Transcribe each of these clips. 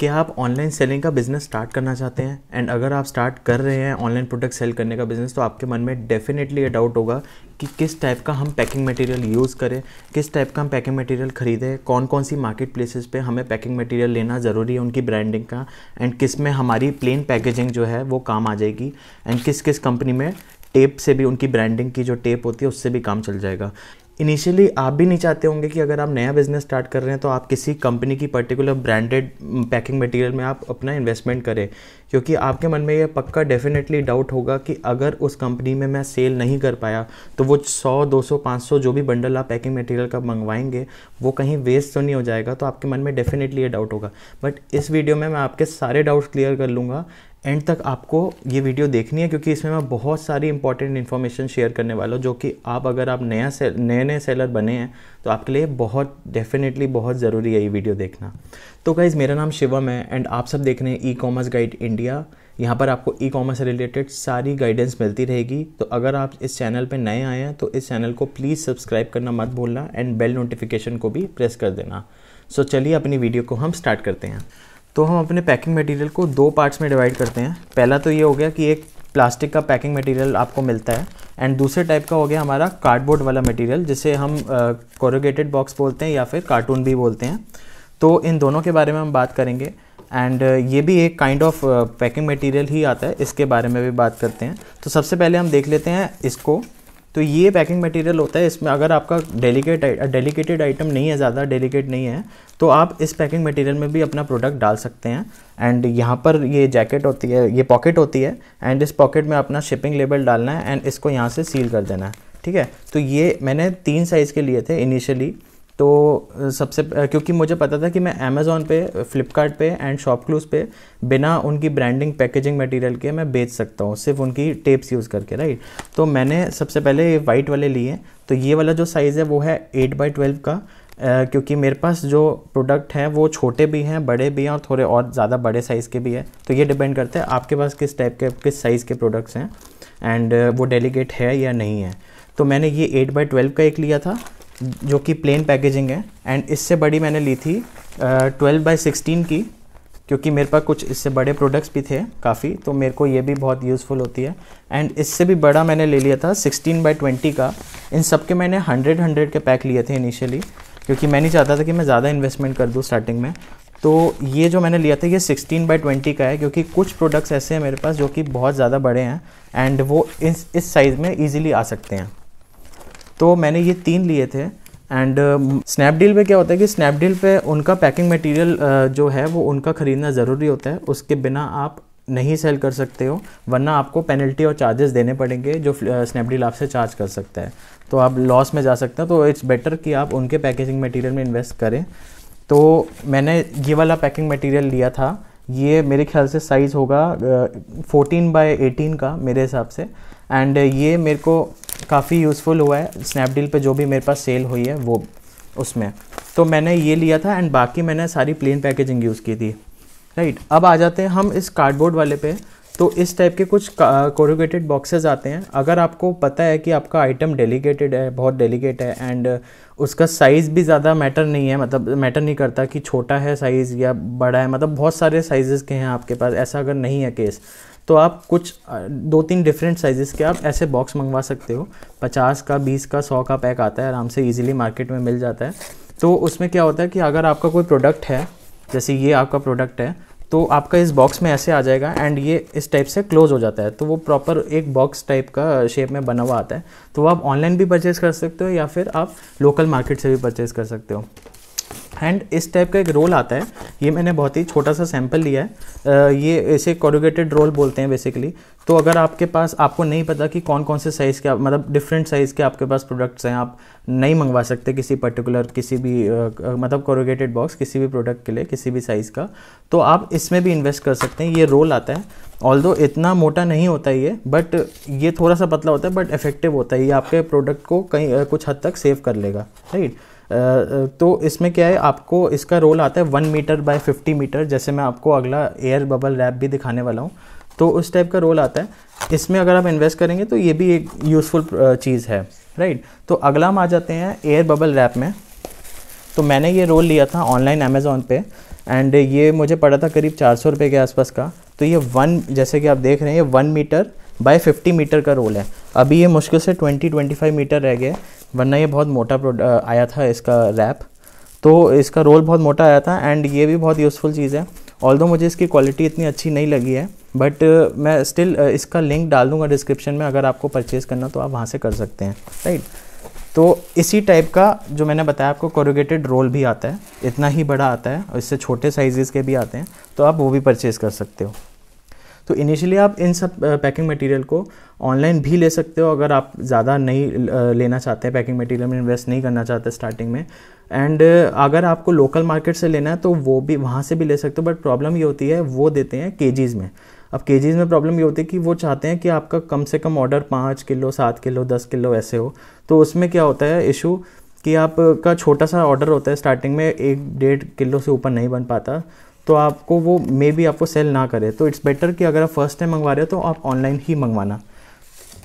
कि आप online selling का बिज़नेस स्टार्ट करना चाहते हैं एंड अगर आप स्टार्ट कर रहे हैं ऑनलाइन प्रोडक्ट सेल करने का बिज़नेस तो आपके मन में डेफिनेटली ये डाउट होगा कि किस टाइप का हम पैकिंग मटेरियल यूज़ करें किस टाइप का हम पैकिंग मटेरियल ख़रीदें कौन कौन सी मार्केट प्लेसेस पे हमें पैकिंग मटेरियल लेना ज़रूरी है उनकी ब्रांडिंग का एंड किस में हमारी प्लेन पैकेजिंग जो है वो काम आ जाएगी एंड किस किस कंपनी में टेप से भी उनकी ब्रांडिंग की जो टेप होती है उससे भी काम चल जाएगा इनिशियली आप भी नहीं चाहते होंगे कि अगर आप नया बिजनेस स्टार्ट कर रहे हैं तो आप किसी कंपनी की पर्टिकुलर ब्रांडेड पैकिंग मटेरियल में आप अपना इन्वेस्टमेंट करें क्योंकि आपके मन में यह पक्का डेफिनेटली डाउट होगा कि अगर उस कंपनी में मैं सेल नहीं कर पाया तो वो 100, 200, 500 जो भी बंडल आप पैकिंग मटेरियल का मंगवाएंगे वो कहीं वेस्ट तो नहीं हो जाएगा तो आपके मन में डेफिनेटली ये डाउट होगा बट इस वीडियो में मैं आपके सारे डाउट्स क्लियर कर लूँगा एंड तक आपको ये वीडियो देखनी है क्योंकि इसमें मैं बहुत सारी इंपॉर्टेंट इन्फॉर्मेशन शेयर करने वाला हूँ जो कि आप अगर आप नया सेल नए नए सेलर बने हैं तो आपके लिए बहुत डेफिनेटली बहुत ज़रूरी है ये वीडियो देखना तो गाइज़ मेरा नाम शिवम है एंड आप सब देख रहे हैं ई कॉमर्स गाइड इंडिया यहाँ पर आपको ई कॉमर्स से रिलेटेड सारी गाइडेंस मिलती रहेगी तो अगर आप इस चैनल पर नए आए हैं तो इस चैनल को प्लीज़ सब्सक्राइब करना मत भूलना एंड बेल नोटिफिकेशन को भी प्रेस कर देना सो so, चलिए अपनी वीडियो को हम स्टार्ट करते हैं तो हम अपने पैकिंग मटेरियल को दो पार्ट्स में डिवाइड करते हैं पहला तो ये हो गया कि एक प्लास्टिक का पैकिंग मटेरियल आपको मिलता है एंड दूसरे टाइप का हो गया हमारा कार्डबोर्ड वाला मटेरियल जिसे हम कोरोगेटेड uh, बॉक्स बोलते हैं या फिर कार्टून भी बोलते हैं तो इन दोनों के बारे में हम बात करेंगे एंड uh, ये भी एक काइंड ऑफ पैकिंग मटेरियल ही आता है इसके बारे में भी बात करते हैं तो सबसे पहले हम देख लेते हैं इसको तो ये पैकिंग मटेरियल होता है इसमें अगर आपका डेलीकेट डेलीकेटेड आइटम नहीं है ज़्यादा डेलीकेट नहीं है तो आप इस पैकिंग मटेरियल में भी अपना प्रोडक्ट डाल सकते हैं एंड यहाँ पर ये जैकेट होती है ये पॉकेट होती है एंड इस पॉकेट में अपना शिपिंग लेबल डालना है एंड इसको यहाँ से सील कर देना है ठीक है तो ये मैंने तीन साइज़ के लिए थे इनिशियली तो सबसे क्योंकि मुझे पता था कि मैं अमेज़ोन पे फ्लिपकार्ट पे एंड शॉपक्लूज़ पे बिना उनकी ब्रांडिंग पैकेजिंग मटेरियल के मैं बेच सकता हूँ सिर्फ उनकी टेप्स यूज़ करके राइट तो मैंने सबसे पहले ये वाइट वाले लिए तो ये वाला जो साइज़ है वो है एट बाई ट्वेल्व का क्योंकि मेरे पास जो प्रोडक्ट हैं वो छोटे भी हैं बड़े भी हैं और थोड़े और ज़्यादा बड़े साइज़ के भी हैं तो ये डिपेंड करते हैं आपके पास किस टाइप के किस साइज़ के प्रोडक्ट्स हैं एंड वो डेलीगेट है या नहीं है तो मैंने ये एट बाई ट्वेल्व का एक लिया था जो कि प्लेन पैकेजिंग है एंड इससे बड़ी मैंने ली थी ट्वेल्व बाई सिक्सटीन की क्योंकि मेरे पास कुछ इससे बड़े प्रोडक्ट्स भी थे काफ़ी तो मेरे को ये भी बहुत यूज़फुल होती है एंड इससे भी बड़ा मैंने ले लिया था सिक्सटीन बाई ट्वेंटी का इन सब के मैंने हंड्रेड हंड्रेड के पैक लिए थे इनिशियली क्योंकि मैं नहीं चाहता था कि मैं ज़्यादा इन्वेस्टमेंट कर दूँ स्टार्टिंग में तो ये जो मैंने लिया था ये 16 बाई 20 का है क्योंकि कुछ प्रोडक्ट्स ऐसे हैं मेरे पास जो कि बहुत ज़्यादा बड़े हैं एंड वो इस इस साइज़ में ईजिली आ सकते हैं तो मैंने ये तीन लिए थे एंड स्नैपडील um, पे क्या होता है कि स्नैपडील पे उनका पैकिंग मटेरियल uh, जो है वो उनका ख़रीदना ज़रूरी होता है उसके बिना आप नहीं सेल कर सकते हो वरना आपको पेनल्टी और चार्जेस देने पड़ेंगे जो स्नैपडील आपसे चार्ज कर सकता है तो आप लॉस में जा सकते हो तो इट्स बेटर कि आप उनके पैकेजिंग मटेरियल में इन्वेस्ट करें तो मैंने ये वाला पैकिंग मटेरियल लिया था ये मेरे ख्याल से साइज़ होगा फोर्टीन बाई एटीन का मेरे हिसाब से एंड ये मेरे को काफ़ी यूज़फुल हुआ है स्नैपडील पे जो भी मेरे पास सेल हुई है वो उसमें तो मैंने ये लिया था एंड बाकी मैंने सारी प्लेन पैकेजिंग यूज़ की थी राइट right. अब आ जाते हैं हम इस कार्डबोर्ड वाले पे तो इस टाइप के कुछ कोरोगेटेड बॉक्सेस आते हैं अगर आपको पता है कि आपका आइटम डेलीगेटेड है बहुत डेलीगेट है एंड उसका साइज़ भी ज़्यादा मैटर नहीं है मतलब मैटर नहीं करता कि छोटा है साइज़ या बड़ा है मतलब बहुत सारे साइज़ के हैं आपके पास ऐसा अगर नहीं है केस तो आप कुछ दो तीन डिफरेंट साइजेस के आप ऐसे बॉक्स मंगवा सकते हो पचास का बीस का सौ का पैक आता है आराम से ईजिली मार्केट में मिल जाता है तो उसमें क्या होता है कि अगर आपका कोई प्रोडक्ट है जैसे ये आपका प्रोडक्ट है तो आपका इस बॉक्स में ऐसे आ जाएगा एंड ये इस टाइप से क्लोज हो जाता है तो वो प्रॉपर एक बॉक्स टाइप का शेप में बना हुआ आता है तो आप ऑनलाइन भी परचेज़ कर सकते हो या फिर आप लोकल मार्केट से भी परचेज़ कर सकते हो एंड इस टाइप का एक रोल आता है ये मैंने बहुत ही छोटा सा सैंपल लिया है ये ऐसे कॉरोगेटेड रोल बोलते हैं बेसिकली तो अगर आपके पास आपको नहीं पता कि कौन कौन से साइज़ के मतलब डिफरेंट साइज़ के आपके पास प्रोडक्ट्स हैं आप नहीं मंगवा सकते किसी पर्टिकुलर किसी भी आ, मतलब कॉरोगेटेड बॉक्स किसी भी प्रोडक्ट के लिए किसी भी साइज़ का तो आप इसमें भी इन्वेस्ट कर सकते हैं ये रोल आता है ऑल दो इतना मोटा नहीं होता ये बट ये थोड़ा सा पतला होता है बट इफेक्टिव होता है ये आपके प्रोडक्ट को कहीं कुछ हद तक सेव कर लेगा राइट तो इसमें क्या है आपको इसका रोल आता है one metre by fifty metre जैसे मैं आपको अगला एयर बबल रैप भी दिखाने वाला हूँ तो उस टाइप का रोल आता है इसमें अगर आप इन्वेस्ट करेंगे तो ये भी एक यूज़फुल चीज़ है राइट तो अगला हम आ जाते हैं एयर बबल रैप में तो मैंने ये रोल लिया था ऑनलाइन अमेज़ोन पे एंड ये मुझे पड़ा था करीब चार सौ रुपये के आसपास का तो ये वन जैसे कि आप देख रहे हैं ये one metre by fifty metre का रोल है अभी ये मुश्किल से ट्वेंटी ट्वेंटी फाइव मीटर रह गए वरना ये बहुत मोटा आया था इसका रैप तो इसका रोल बहुत मोटा आया था एंड ये भी बहुत यूज़फुल चीज़ है ऑल मुझे इसकी क्वालिटी इतनी अच्छी नहीं लगी है बट uh, मैं स्टिल uh, इसका लिंक डाल दूँगा डिस्क्रिप्शन में अगर आपको परचेज़ करना तो आप वहाँ से कर सकते हैं राइट तो इसी टाइप का जो मैंने बताया आपको कॉरोगेटेड रोल भी आता है इतना ही बड़ा आता है और इससे छोटे साइजेस के भी आते हैं तो आप वो भी परचेज़ कर सकते हो तो इनिशियली आप इन सब पैकिंग मटेरियल को ऑनलाइन भी ले सकते हो अगर आप ज़्यादा नहीं लेना चाहते हैं पैकिंग मटेरियल में इन्वेस्ट नहीं करना चाहते स्टार्टिंग में एंड अगर आपको लोकल मार्केट से लेना है तो वो भी वहाँ से भी ले सकते हो बट प्रॉब्लम ये होती है वो देते हैं के में अब के में प्रॉब्लम ये होती है कि वो चाहते हैं कि आपका कम से कम ऑर्डर पाँच किलो सात किलो दस किलो ऐसे हो तो उसमें क्या होता है इशू कि आपका छोटा सा ऑर्डर होता है स्टार्टिंग में एक डेढ़ किलो से ऊपर नहीं बन पाता तो आपको वो मे बी आपको सेल ना करे तो इट्स बेटर कि अगर आप फर्स्ट टाइम मंगवा रहे हो तो आप ऑनलाइन ही मंगवाना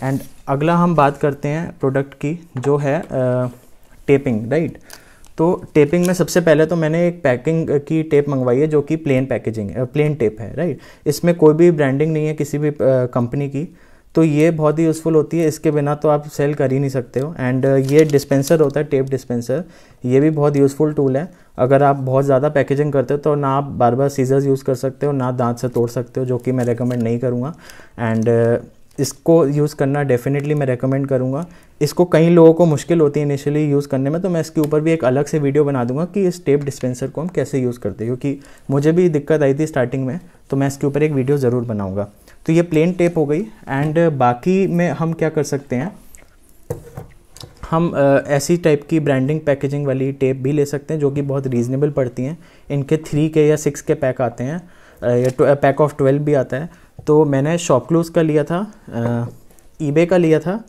एंड अगला हम बात करते हैं प्रोडक्ट की जो है टेपिंग राइट तो टेपिंग में सबसे पहले तो मैंने एक पैकिंग की टेप मंगवाई है जो कि प्लेन पैकेजिंग प्लेन टेप है राइट इसमें कोई भी ब्रांडिंग नहीं है किसी भी कंपनी की तो ये बहुत ही यूज़फुल होती है इसके बिना तो आप सेल कर ही नहीं सकते हो एंड ये डिस्पेंसर होता है टेप डिस्पेंसर ये भी बहुत यूज़फुल टूल है अगर आप बहुत ज़्यादा पैकेजिंग करते हो तो ना आप बार बार सीजर्स यूज़ कर सकते हो ना दांत से तोड़ सकते हो जो कि मैं रेकमेंड नहीं करूँगा एंड uh, इसको यूज़ करना डेफिनेटली मैं रेकमेंड करूँगा इसको कई लोगों को मुश्किल होती है इनिशियली यूज़ करने में तो मैं इसके ऊपर भी एक अलग से वीडियो बना दूंगा कि इस टेप डिस्पेंसर को हम कैसे यूज़ करते हैं क्योंकि मुझे भी दिक्कत आई थी स्टार्टिंग में तो मैं इसके ऊपर एक वीडियो ज़रूर बनाऊँगा तो ये प्लेन टेप हो गई एंड uh, बाकी में हम क्या कर सकते हैं हम ऐसी टाइप की ब्रांडिंग पैकेजिंग वाली टेप भी ले सकते हैं जो कि बहुत रीजनेबल पड़ती हैं इनके थ्री के या सिक्स के पैक आते हैं या तो, पैक ऑफ ट्वेल्व भी आता है तो मैंने शॉपक्लूज़ का लिया था ईबे का लिया था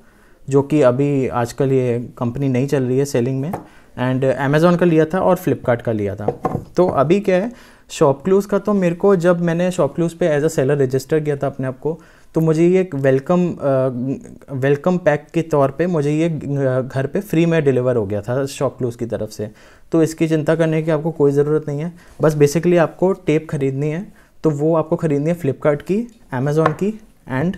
जो कि अभी आजकल ये कंपनी नहीं चल रही है सेलिंग में एंड अमेज़ॉन का लिया था और फ्लिपकार्ट का लिया था तो अभी क्या है शॉपक्लूज़ का तो मेरे को जब मैंने शॉपक्लूज़ पे एज अ सेलर रजिस्टर किया था अपने आप को तो मुझे ये एक वेलकम वेलकम पैक के तौर पे मुझे ये घर पे फ्री में डिलीवर हो गया था शॉप क्लूज़ की तरफ से तो इसकी चिंता करने की आपको कोई ज़रूरत नहीं है बस बेसिकली आपको टेप ख़रीदनी है तो वो आपको ख़रीदनी है फ्लिपकार्ट की अमेज़ोन की एंड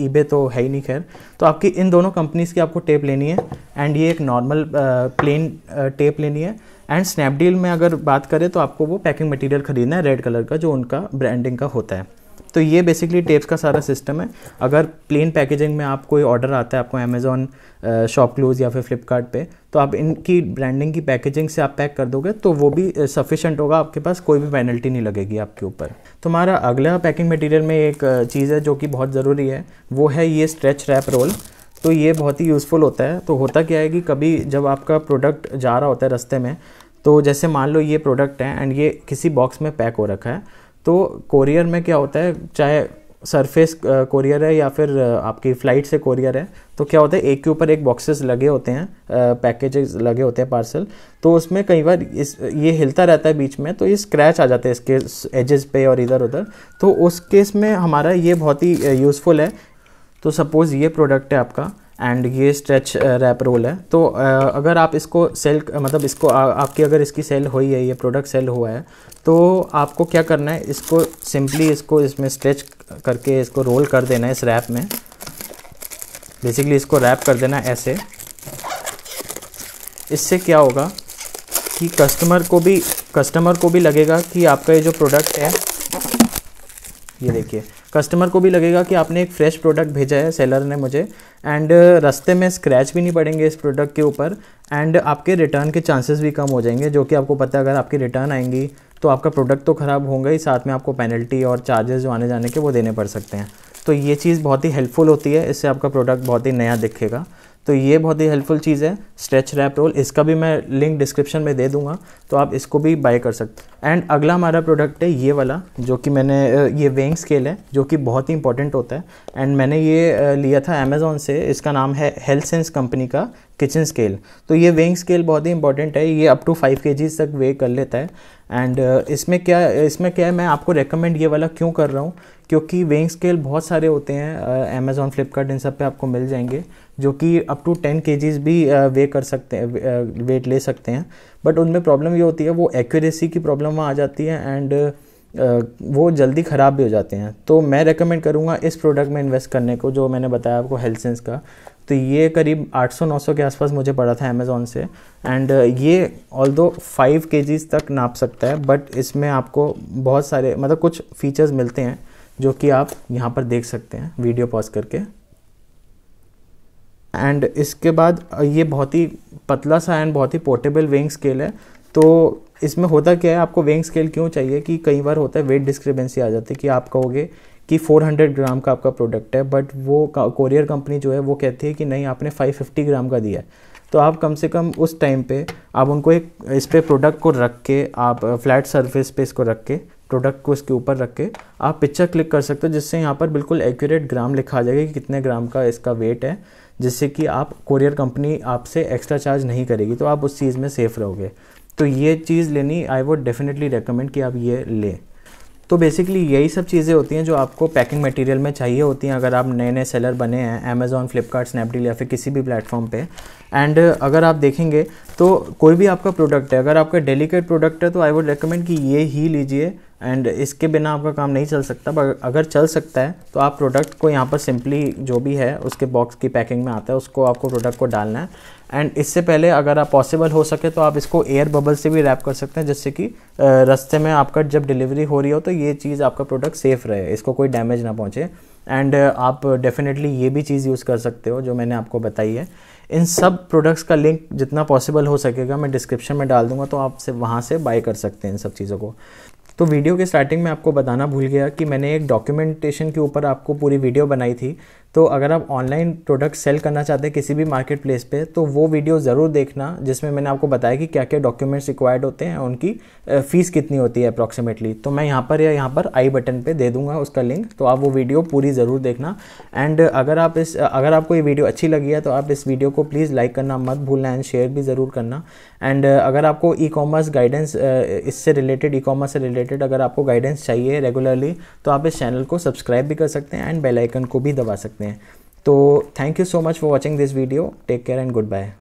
ईबे तो है ही नहीं खैर तो आपकी इन दोनों कंपनीज़ की आपको टेप लेनी है एंड ये एक नॉर्मल प्लेन टेप लेनी है एंड स्नैपडील में अगर बात करें तो आपको वो पैकिंग मटेरियल ख़रीदना है रेड कलर का जो उनका ब्रांडिंग का होता है तो ये बेसिकली टेप्स का सारा सिस्टम है अगर प्लेन पैकेजिंग में आप कोई ऑर्डर आता है आपको अमेजोन शॉप क्लोज या फिर फ्लिपकार्ट पे तो आप इनकी ब्रांडिंग की पैकेजिंग से आप पैक कर दोगे तो वो भी सफिशेंट होगा आपके पास कोई भी पेनल्टी नहीं लगेगी आपके ऊपर तो हमारा अगला पैकिंग मटेरियल में एक चीज़ है जो कि बहुत ज़रूरी है वो है ये स्ट्रेच रैप रोल तो ये बहुत ही यूज़फुल होता है तो होता क्या है कि कभी जब आपका प्रोडक्ट जा रहा होता है रस्ते में तो जैसे मान लो ये प्रोडक्ट है एंड ये किसी बॉक्स में पैक हो रखा है तो कोरियर में क्या होता है चाहे सरफेस कोरियर है या फिर आपकी फ़्लाइट से कोरियर है तो क्या होता है एक के ऊपर एक बॉक्सेस लगे होते हैं पैकेजेस लगे होते हैं पार्सल तो उसमें कई बार इस ये हिलता रहता है बीच में तो ये स्क्रैच आ जाते हैं इसके एजेस पे और इधर उधर तो उस केस में हमारा ये बहुत ही यूज़फुल है तो सपोज़ ये प्रोडक्ट है आपका एंड ये स्ट्रेच रैप रोल है तो uh, अगर आप इसको सेल मतलब इसको आ, आपकी अगर इसकी सेल हुई है ये प्रोडक्ट सेल हुआ है तो आपको क्या करना है इसको सिंपली इसको इसमें स्ट्रेच करके इसको रोल कर देना है इस रैप में बेसिकली इसको रैप कर देना ऐसे इससे क्या होगा कि कस्टमर को भी कस्टमर को भी लगेगा कि आपका ये जो प्रोडक्ट है ये देखिए कस्टमर को भी लगेगा कि आपने एक फ्रेश प्रोडक्ट भेजा है सेलर ने मुझे एंड uh, रास्ते में स्क्रैच भी नहीं पड़ेंगे इस प्रोडक्ट के ऊपर एंड आपके रिटर्न के चांसेस भी कम हो जाएंगे जो कि आपको पता है अगर आपकी रिटर्न आएंगी तो आपका प्रोडक्ट तो ख़राब होगा ही साथ में आपको पेनल्टी और चार्जेस जो आने जाने के वो देने पड़ सकते हैं तो ये चीज़ बहुत ही हेल्पफुल होती है इससे आपका प्रोडक्ट बहुत ही नया दिखेगा तो ये बहुत ही हेल्पफुल चीज़ है स्ट्रेच रैप रोल इसका भी मैं लिंक डिस्क्रिप्शन में दे दूंगा तो आप इसको भी बाय कर सकते एंड अगला हमारा प्रोडक्ट है ये वाला जो कि मैंने ये वेइंग स्केल है जो कि बहुत ही इंपॉर्टेंट होता है एंड मैंने ये लिया था अमेज़ोन से इसका नाम है हेल्थ सेंस कंपनी का किचन स्केल तो ये वेइंग स्केल बहुत ही इंपॉर्टेंट है ये अप टू फाइव के तक वे कर लेता है एंड uh, इसमें क्या इसमें क्या है मैं आपको रेकमेंड ये वाला क्यों कर रहा हूँ क्योंकि वेइंग स्केल बहुत सारे होते हैं अमेज़ोन uh, फ्लिपकार्ट इन सब पे आपको मिल जाएंगे जो कि अप टू टेन के भी वे uh, कर सकते हैं वेट ले सकते हैं बट उनमें प्रॉब्लम ये होती है वो एक्यूरेसी की प्रॉब्लम वहाँ आ जाती है एंड वो जल्दी ख़राब भी हो जाते हैं तो मैं रेकमेंड करूँगा इस प्रोडक्ट में इन्वेस्ट करने को जो मैंने बताया आपको सेंस का तो ये करीब 800-900 के आसपास मुझे पड़ा था अमेज़ोन से एंड ये ऑल दो फाइव के तक नाप सकता है बट इसमें आपको बहुत सारे मतलब कुछ फीचर्स मिलते हैं जो कि आप यहाँ पर देख सकते हैं वीडियो पॉज करके एंड इसके बाद ये बहुत ही पतला सा एंड बहुत ही पोर्टेबल विंग स्केल है तो इसमें होता क्या है आपको वेइंग स्केल क्यों चाहिए कि कई बार होता है वेट डिस्क्रिपेंसी आ जाती है कि आप कहोगे कि 400 ग्राम का आपका प्रोडक्ट है बट वो कोरियर कंपनी जो है वो कहती है कि नहीं आपने 550 ग्राम का दिया है तो आप कम से कम उस टाइम पे आप उनको एक इस पर प्रोडक्ट को रख के आप फ्लैट सरफेस पे इसको रख के प्रोडक्ट को इसके ऊपर रख के आप पिक्चर क्लिक कर सकते हो जिससे यहाँ पर बिल्कुल एक्यूरेट ग्राम लिखा जाएगा कि कितने ग्राम का इसका वेट है जिससे कि आप कोरियर कंपनी आपसे एक्स्ट्रा चार्ज नहीं करेगी तो आप उस चीज़ में सेफ़ रहोगे तो ये चीज़ लेनी आई वुड डेफिनेटली रिकमेंड कि आप ये लें तो बेसिकली यही सब चीज़ें होती हैं जो आपको पैकिंग मटेरियल में चाहिए होती हैं अगर आप नए नए सेलर बने हैं अमेज़ॉन फ्लिपकार्ट स्नैपडील या फिर किसी भी प्लेटफॉर्म पे एंड अगर आप देखेंगे तो कोई भी आपका प्रोडक्ट है अगर आपका डेलीकेट प्रोडक्ट है तो आई वुड रिकमेंड कि ये ही लीजिए एंड इसके बिना आपका काम नहीं चल सकता बट अगर चल सकता है तो आप प्रोडक्ट को यहाँ पर सिंपली जो भी है उसके बॉक्स की पैकिंग में आता है उसको आपको प्रोडक्ट को डालना है एंड इससे पहले अगर आप पॉसिबल हो सके तो आप इसको एयर बबल से भी रैप कर सकते हैं जिससे कि रस्ते में आपका जब डिलीवरी हो रही हो तो ये चीज़ आपका प्रोडक्ट सेफ़ रहे इसको कोई डैमेज ना पहुँचे एंड आप डेफिनेटली ये भी चीज़ यूज़ कर सकते हो जो मैंने आपको बताई है इन सब प्रोडक्ट्स का लिंक जितना पॉसिबल हो सकेगा मैं डिस्क्रिप्शन में डाल दूंगा तो आप से वहाँ से बाय कर सकते हैं इन सब चीज़ों को तो वीडियो के स्टार्टिंग में आपको बताना भूल गया कि मैंने एक डॉक्यूमेंटेशन के ऊपर आपको पूरी वीडियो बनाई थी तो अगर आप ऑनलाइन प्रोडक्ट सेल करना चाहते हैं किसी भी मार्केट प्लेस पर तो वो वीडियो ज़रूर देखना जिसमें मैंने आपको बताया कि क्या क्या डॉक्यूमेंट्स रिक्वायर्ड होते हैं उनकी फ़ीस कितनी होती है अप्रॉक्सीमेटली तो मैं यहाँ पर या यहाँ पर आई बटन पर दे दूंगा उसका लिंक तो आप वो वीडियो पूरी ज़रूर देखना एंड अगर आप इस अगर आपको ये वीडियो अच्छी लगी है तो आप इस वीडियो को प्लीज़ लाइक करना मत भूलना एंड शेयर भी ज़रूर करना एंड अगर आपको ई कॉमर्स गाइडेंस इससे रिलेटेड ई कॉमर्स से रिलेटेड अगर आपको गाइडेंस चाहिए रेगुलरली तो आप इस चैनल को सब्सक्राइब भी कर सकते हैं एंड बेलाइकन को भी दबा सकते हैं सकते हैं तो thank you so much for watching this video take care and good bye